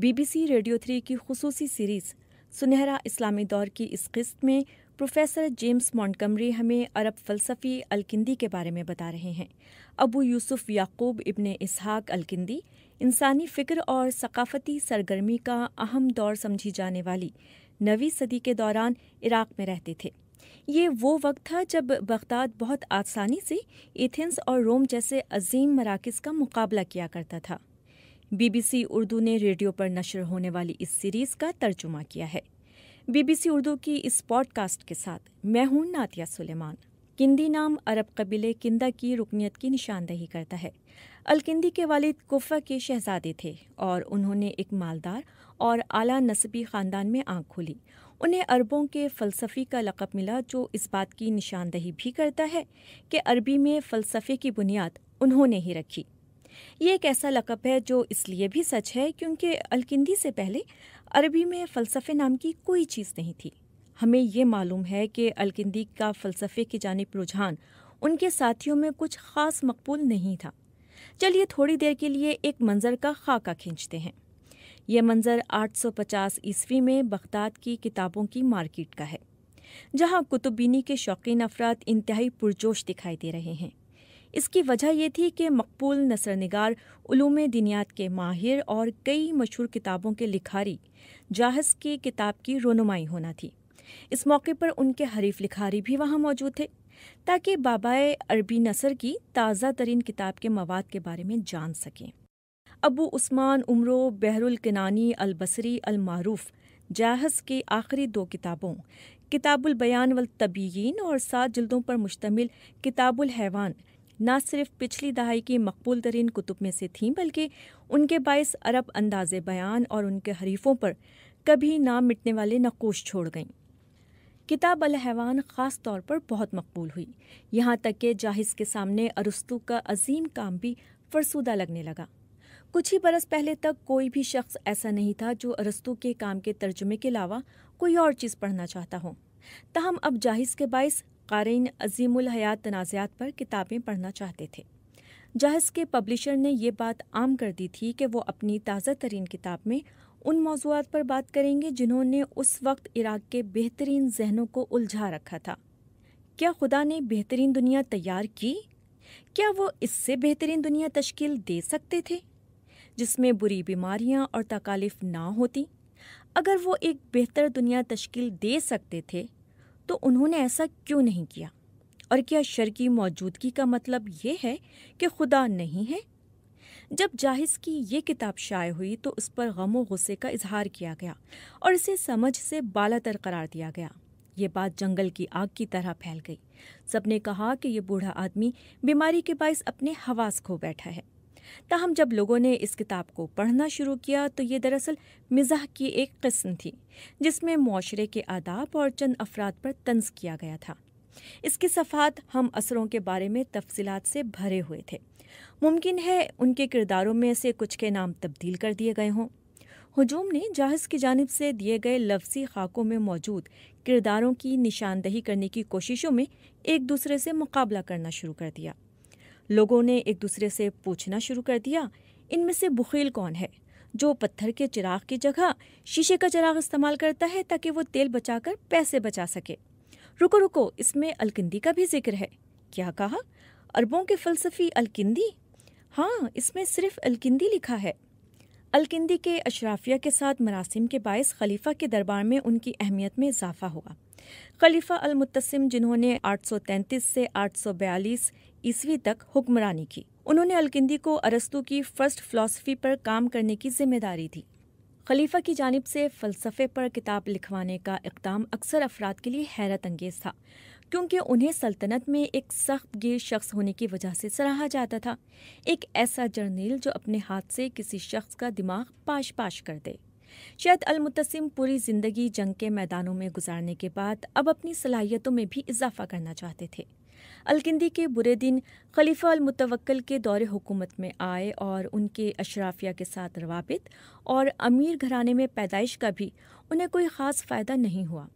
be B C radio three کی خصوصی series سنہرا اسلامی دور کی اس قسط میں پروفیسر جیمس مونٹکمری ہمیں عرب فلسفی الکندی کے بارے میں بتا رہے ہیں ابو یوسف یعقوب ابن اسحاق الکندی انسانی فکر اور ثقافتی سرگرمی کا اہم دور سمجھی جانے والی نویں صدی کے دوران عراق میں رہتے تھے یہ وہ وقت تھا جب بغداد بہت آسانی سے ایتھنس اور روم جیسے عظیم مراکز کا مقابلہ کیا کرتا تھا بی بی سی اردو نے ریڈیو پر نشر ہونے والی اس سیریز کا ترجمہ کیا ہے بی بی سی اردو کی اس پوڈ کاسٹ کے ساتھ میں ہوں ناتیہ سلیمان کندی نام عرب قبیل کندہ کی رکنیت کی نشاندہی کرتا ہے الکندی کے والد کوفہ کے شہزادے تھے اور انہوں نے ایک مالدار اور اعلیٰ نصبی خاندان میں آنکھ کھولی انہیں عربوں کے فلسفی کا لقب ملا جو اس بات کی نشاندہی بھی کرتا ہے کہ عربی میں فلسفے کی بنیاد انہوں نے ہی رکھی یہ ایک ایسا لقب ہے جو اس لیے بھی سچ ہے کیونکہ الکندی سے پہلے عربی میں فلسفے نام کی کوئی چیز نہیں تھی ہمیں یہ معلوم ہے کہ الکندی کا فلسفے کی جانب رجحان ان کے ساتھیوں میں کچھ خاص مقبول نہیں تھا چلیے تھوڑی دیر کے لیے ایک منظر کا خاکہ کھینچتے ہیں یہ منظر آٹھ سو پچاس عیسوی میں بغداد کی کتابوں کی مارکیٹ کا ہے جہاں کتب بینی کے شوقین افراد انتہائی پرجوش دکھائی دے رہے ہیں اس کی وجہ یہ تھی کہ مقبول نثر نگار علوم دنیات کے ماہر اور کئی مشہور کتابوں کے لکھاری جاہز کی کتاب کی رونمائی ہونا تھی اس موقع پر ان کے حریف لکھاری بھی وہاں موجود تھے تاکہ بابائے عربی نثر کی تازہ ترین کتاب کے مواد کے بارے میں جان سکیں ابو عثمان عمرو بحر الکنانی البصری المعروف جاہز کی آخری دو کتابوں کتاب البیان والطبیین اور سات جلدوں پر مشتمل کتاب الحیوان نہ صرف پچھلی دہائی کی مقبول ترین کتب میں سے تھیں بلکہ ان کے باعث عرب انداز بیان اور ان کے حریفوں پر کبھی نہ مٹنے والے نقوش چھوڑ گئیں کتاب الحیوان خاص طور پر بہت مقبول ہوئی یہاں تک کہ جاہز کے سامنے ارستو کا عظیم کام بھی فرسودہ لگنے لگا کچھ ہی برس پہلے تک کوئی بھی شخص ایسا نہیں تھا جو ارستو کے کام کے ترجمے کے علاوہ کوئی اور چیز پڑھنا چاہتا ہو تاہم اب جاہز کے باعث قارئین عظیم الحیات تنازعات پر کتابیں پڑھنا چاہتے تھے جہاز کے پبلشر نے یہ بات عام کر دی تھی کہ وہ اپنی تازہ ترین کتاب میں ان موضوعات پر بات کریں گے جنہوں نے اس وقت عراق کے بہترین ذہنوں کو الجھا رکھا تھا کیا خدا نے بہترین دنیا تیار کی کیا وہ اس سے بہترین دنیا تشکیل دے سکتے تھے جس میں بری بیماریاں اور تکالیف نہ ہوتی اگر وہ ایک بہتر دنیا تشکیل دے سکتے تھے تو انہوں نے ایسا کیوں نہیں کیا اور کیا شر کی موجودگی کا مطلب یہ ہے کہ خدا نہیں ہے جب جاہز کی یہ کتاب شائع ہوئی تو اس پر غم و غصے کا اظہار کیا گیا اور اسے سمجھ سے بالا تر قرار دیا گیا یہ بات جنگل کی آگ کی طرح پھیل گئی سب نے کہا کہ یہ بوڑھا آدمی بیماری کے باعث اپنے حواس کھو بیٹھا ہے تاہم جب لوگوں نے اس کتاب کو پڑھنا شروع کیا تو یہ دراصل مزاح کی ایک قسم تھی جس میں معاشرے کے آداب اور چند افراد پر طنز کیا گیا تھا اس کے صفحات ہم اثروں کے بارے میں تفصیلات سے بھرے ہوئے تھے ممکن ہے ان کے کرداروں میں سے کچھ کے نام تبدیل کر دیے گئے ہوں ہجوم نے جہاز کی جانب سے دیے گئے لفظی خاکوں میں موجود کرداروں کی نشاندہی کرنے کی کوششوں میں ایک دوسرے سے مقابلہ کرنا شروع کر دیا لوگوں نے ایک دوسرے سے پوچھنا شروع کر دیا ان میں سے بخیل کون ہے جو پتھر کے چراغ کی جگہ شیشے کا چراغ استعمال کرتا ہے تاکہ وہ تیل بچا کر پیسے بچا سکے رکو رکو اس میں الکندی کا بھی ذکر ہے کیا کہا اربوں کے فلسفی الکندی ہاں اس میں صرف الکندی لکھا ہے الکندی کے اشرافیہ کے ساتھ مراسم کے باعث خلیفہ کے دربار میں ان کی اہمیت میں اضافہ ہوا خلیفہ المتسم جنہوں نے آٹھ سو تینتیس سے آٹھ سو بیالیس عیسوی تک حکمرانی کی انہوں نے الکندی کو ارستو کی فرسٹ فلاسفی پر کام کرنے کی ذمہ داری دی خلیفہ کی جانب سے فلسفے پر کتاب لکھوانے کا اقدام اکثر افراد کے لیے حیرت انگیز تھا کیونکہ انہیں سلطنت میں ایک سخت گیر شخص ہونے کی وجہ سے سراہا جاتا تھا ایک ایسا جرنیل جو اپنے ہاتھ سے کسی شخص کا دماغ پاش پاش کر دے شاید المتسم پوری زندگی جنگ کے میدانوں میں گزارنے کے بعد اب اپنی صلاحیتوں میں بھی اضافہ کرنا چاہتے تھے الکندی کے برے دن خلیفہ المتوکل کے دور حکومت میں آئے اور ان کے اشرافیہ کے ساتھ روابط اور امیر گھرانے میں پیدائش کا بھی انہیں کوئی خاص فائدہ نہیں ہوا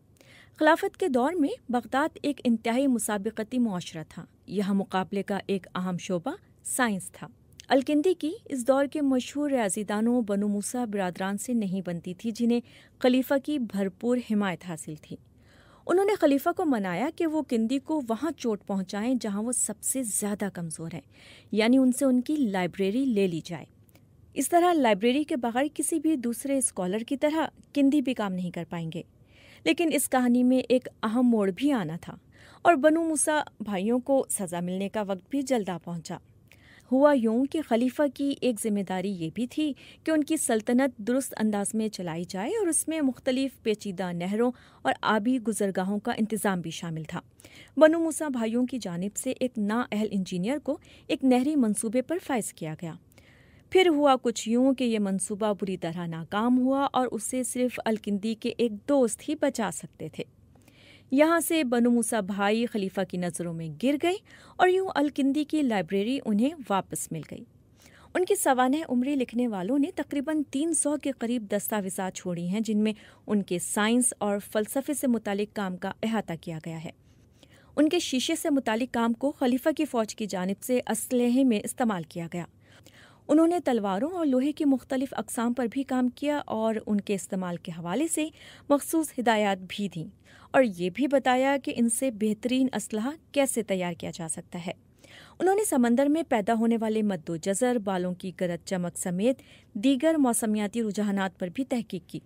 خلافت کے دور میں بغداد ایک انتہائی مسابقتی معاشرہ تھا یہاں مقابلے کا ایک اہم شعبہ سائنس تھا الکندی کی اس دور کے مشہور ریاضی دانوں بنو موسا برادران سے نہیں بنتی تھی جنہیں خلیفہ کی بھرپور حمایت حاصل تھی انہوں نے خلیفہ کو منایا کہ وہ کندی کو وہاں چوٹ پہنچائیں جہاں وہ سب سے زیادہ کمزور ہیں یعنی ان سے ان کی لائبریری لے لی جائے اس طرح لائبریری کے بغیر کسی بھی دوسرے اسکالر کی طرح کندی بھی کام نہیں کر پائیں گے لیکن اس کہانی میں ایک اہم موڑ بھی آنا تھا اور بنو موسا بھائیوں کو سزا ملنے کا وقت بھی جلد آ پہنچا ہوا یوں کہ خلیفہ کی ایک ذمہ داری یہ بھی تھی کہ ان کی سلطنت درست انداز میں چلائی جائے اور اس میں مختلف پیچیدہ نہروں اور آبی گزرگاہوں کا انتظام بھی شامل تھا بنو موسا بھائیوں کی جانب سے ایک نااہل انجینئر کو ایک نہری منصوبے پر فائز کیا گیا پھر ہوا کچھ یوں کہ یہ منصوبہ بری طرح ناکام ہوا اور اسے صرف الکندی کے ایک دوست ہی بچا سکتے تھے یہاں سے بنو موسا بھائی خلیفہ کی نظروں میں گر گئی اور یوں الکندی کی لائبریری انہیں واپس مل گئی ان کی سوانح عمری لکھنے والوں نے تقریباً تین سو کے قریب دستاویزات چھوڑی ہیں جن میں ان کے سائنس اور فلسفے سے متعلق کام کا احاطہ کیا گیا ہے ان کے شیشے سے متعلق کام کو خلیفہ کی فوج کی جانب سے اسلحے میں استعمال کیا گیا انہوں نے تلواروں اور لوہے کی مختلف اقسام پر بھی کام کیا اور ان کے استعمال کے حوالے سے مخصوص ہدایات بھی دیں اور یہ بھی بتایا کہ ان سے بہترین اسلحہ کیسے تیار کیا جا سکتا ہے انہوں نے سمندر میں پیدا ہونے والے مد و جزر بالوں کی گرد چمک سمیت دیگر موسمیاتی رجحانات پر بھی تحقیق کی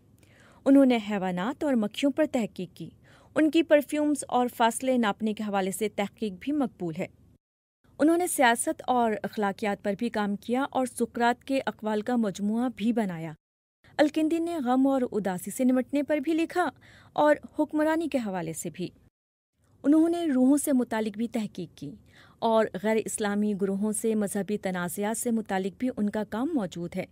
انہوں نے حیوانات اور مکھیوں پر تحقیق کی ان کی پرفیومز اور فاصلے ناپنے کے حوالے سے تحقیق بھی مقبول ہے انہوں نے سیاست اور اخلاقیات پر بھی کام کیا اور سکرات کے اقوال کا مجموعہ بھی بنایا الکندی نے غم اور اداسی سے نمٹنے پر بھی لکھا اور حکمرانی کے حوالے سے بھی انہوں نے روحوں سے متعلق بھی تحقیق کی اور غیر اسلامی گروہوں سے مذہبی تنازعات سے متعلق بھی ان کا کام موجود ہے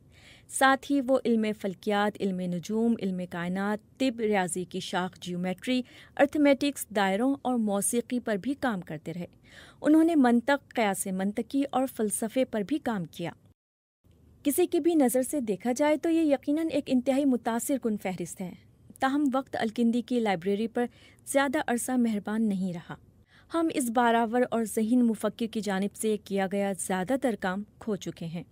ساتھ ہی وہ علم فلکیات علم نجوم علم کائنات طب ریاضی کی شاخ جیومیٹری ارتھمیٹکس دائروں اور موسیقی پر بھی کام کرتے رہے انہوں نے منطق قیاس منطقی اور فلسفے پر بھی کام کیا کسی کی بھی نظر سے دیکھا جائے تو یہ یقیناً ایک انتہائی متاثر کن فہرست ہے تاہم وقت الکندی کی لائبریری پر زیادہ عرصہ مہربان نہیں رہا ہم اس باراور اور ذہین مفکر کی جانب سے کیا گیا زیادہ تر کام کھو چکے ہیں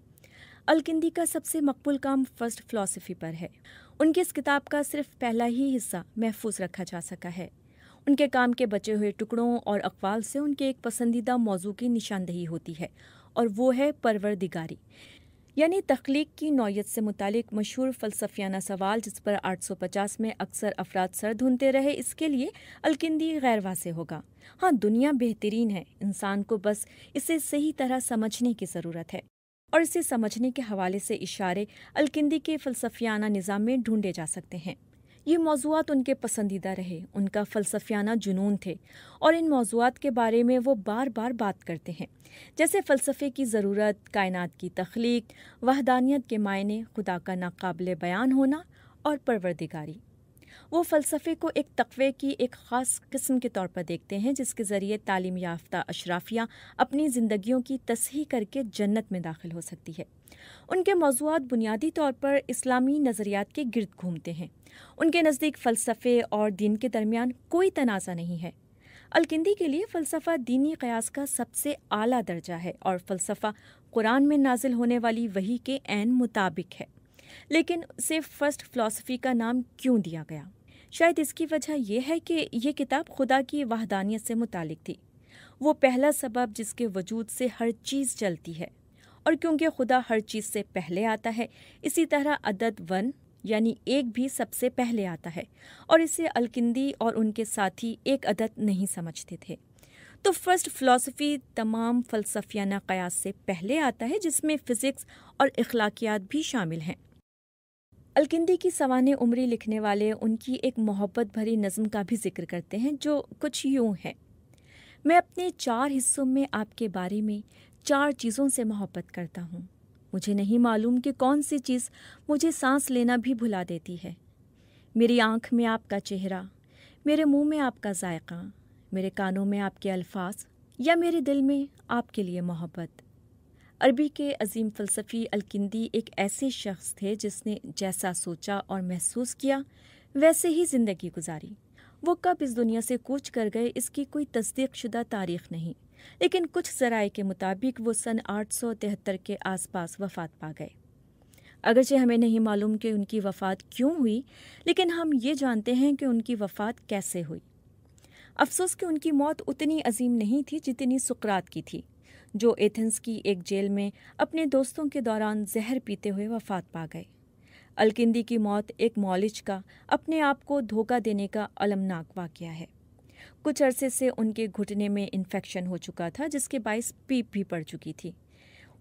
الکندی کا سب سے مقبول کام فرسٹ فلاسفی پر ہے ان کی اس کتاب کا صرف پہلا ہی حصہ محفوظ رکھا جا سکا ہے ان کے کام کے بچے ہوئے ٹکڑوں اور اقوال سے ان کے ایک پسندیدہ موضوع کی نشاندہی ہوتی ہے اور وہ ہے پروردگاری یعنی تخلیق کی نوعیت سے متعلق مشہور فلسفیانہ سوال جس پر آٹھ سو پچاس میں اکثر افراد سر دھنتے رہے اس کے لیے الکندی غیر واضح ہوگا ہاں دنیا بہترین ہے انسان کو بس اسے صحیح طرح سمجھنے کی ضرورت ہے اور اسے سمجھنے کے حوالے سے اشارے الکندی کے فلسفیانہ نظام میں ڈھونڈے جا سکتے ہیں یہ موضوعات ان کے پسندیدہ رہے ان کا فلسفیانہ جنون تھے اور ان موضوعات کے بارے میں وہ بار بار بات کرتے ہیں جیسے فلسفے کی ضرورت کائنات کی تخلیق وحدانیت کے معنی خدا کا ناقابل بیان ہونا اور پروردگاری وہ فلسفے کو ایک تقوی کی ایک خاص قسم کے طور پر دیکھتے ہیں جس کے ذریعے تعلیم یافتہ اشرافیہ اپنی زندگیوں کی تصحیح کر کے جنت میں داخل ہو سکتی ہے ان کے موضوعات بنیادی طور پر اسلامی نظریات کے گرد گھومتے ہیں ان کے نزدیک فلسفے اور دین کے درمیان کوئی تنازع نہیں ہے الکندی کے لیے فلسفہ دینی قیاس کا سب سے اعلیٰ درجہ ہے اور فلسفہ قرآن میں نازل ہونے والی وہی کے عین مطابق ہے لیکن اسے فرسٹ فلسفی کا نام کیوں دیا گیا شاید اس کی وجہ یہ ہے کہ یہ کتاب خدا کی وحدانیت سے متعلق تھی وہ پہلا سبب جس کے وجود سے ہر چیز چلتی ہے اور کیونکہ خدا ہر چیز سے پہلے آتا ہے اسی طرح عدد ون یعنی ایک بھی سب سے پہلے آتا ہے اور اسے الکندی اور ان کے ساتھی ایک عدد نہیں سمجھتے تھے تو فرسٹ فلاسفی تمام فلسفیانہ قیاس سے پہلے آتا ہے جس میں فزکس اور اخلاقیات بھی شامل ہیں الکندی کی سوان عمری لکھنے والے ان کی ایک محبت بھری نظم کا بھی ذکر کرتے ہیں جو کچھ یوں ہے میں اپنے چار حصوں میں آپ کے بارے میں چار چیزوں سے محبت کرتا ہوں مجھے نہیں معلوم کہ کون سی چیز مجھے سانس لینا بھی بھلا دیتی ہے میری آنکھ میں آپ کا چہرہ میرے منہ میں آپ کا ذائقہ میرے کانوں میں آپ کے الفاظ یا میرے دل میں آپ کے لیے محبت عربی کے عظیم فلسفی الکندی ایک ایسے شخص تھے جس نے جیسا سوچا اور محسوس کیا ویسے ہی زندگی گزاری وہ کب اس دنیا سے کوچ کر گئے اس کی کوئی تصدیق شدہ تاریخ نہیں لیکن کچھ ذرائع کے مطابق وہ سن آٹھ سو تہتر کے آس پاس وفات پا گئے اگرچہ ہمیں نہیں معلوم کہ ان کی وفات کیوں ہوئی لیکن ہم یہ جانتے ہیں کہ ان کی وفات کیسے ہوئی افسوس کہ ان کی موت اتنی عظیم نہیں تھی جتنی سکرات کی تھی جو ایتھنس کی ایک جیل میں اپنے دوستوں کے دوران زہر پیتے ہوئے وفات پا گئے الکندی کی موت ایک مولج کا اپنے آپ کو دھوکہ دینے کا المناک واقعہ ہے کچھ عرصے سے ان کے گھٹنے میں انفیکشن ہو چکا تھا جس کے باعث پیپ بھی پڑ چکی تھی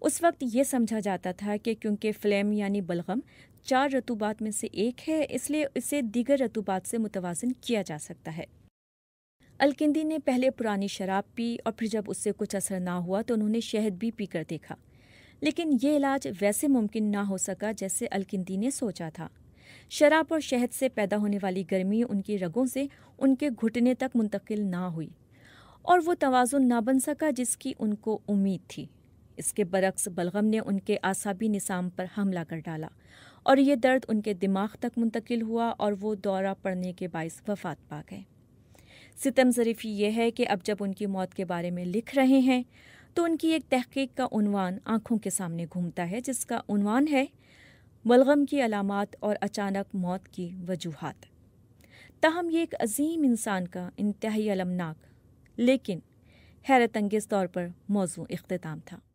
اس وقت یہ سمجھا جاتا تھا کہ کیونکہ فلیم یعنی بلغم چار رتوبات میں سے ایک ہے اس لیے اسے دیگر رتوبات سے متوازن کیا جا سکتا ہے الکندی نے پہلے پرانی شراب پی اور پھر جب اس سے کچھ اثر نہ ہوا تو انہوں نے شہد بھی پی کر دیکھا لیکن یہ علاج ویسے ممکن نہ ہو سکا جیسے الکندی نے سوچا تھا شراب اور شہد سے پیدا ہونے والی گرمی ان کی رگوں سے ان کے گھٹنے تک منتقل نہ ہوئی اور وہ توازن نہ بن سکا جس کی ان کو امید تھی اس کے برعکس بلغم نے ان کے اعصابی نصام پر حملہ کر ڈالا اور یہ درد ان کے دماغ تک منتقل ہوا اور وہ دورہ پڑنے کے باعث وفات پا گئے ستم ظریفی یہ ہے کہ اب جب ان کی موت کے بارے میں لکھ رہے ہیں تو ان کی ایک تحقیق کا عنوان آنکھوں کے سامنے گھومتا ہے جس کا عنوان ہے ملغم کی علامات اور اچانک موت کی وجوہات تاہم یہ ایک عظیم انسان کا انتہائی علمناک لیکن حیرت انگیز طور پر موضوع اختتام تھا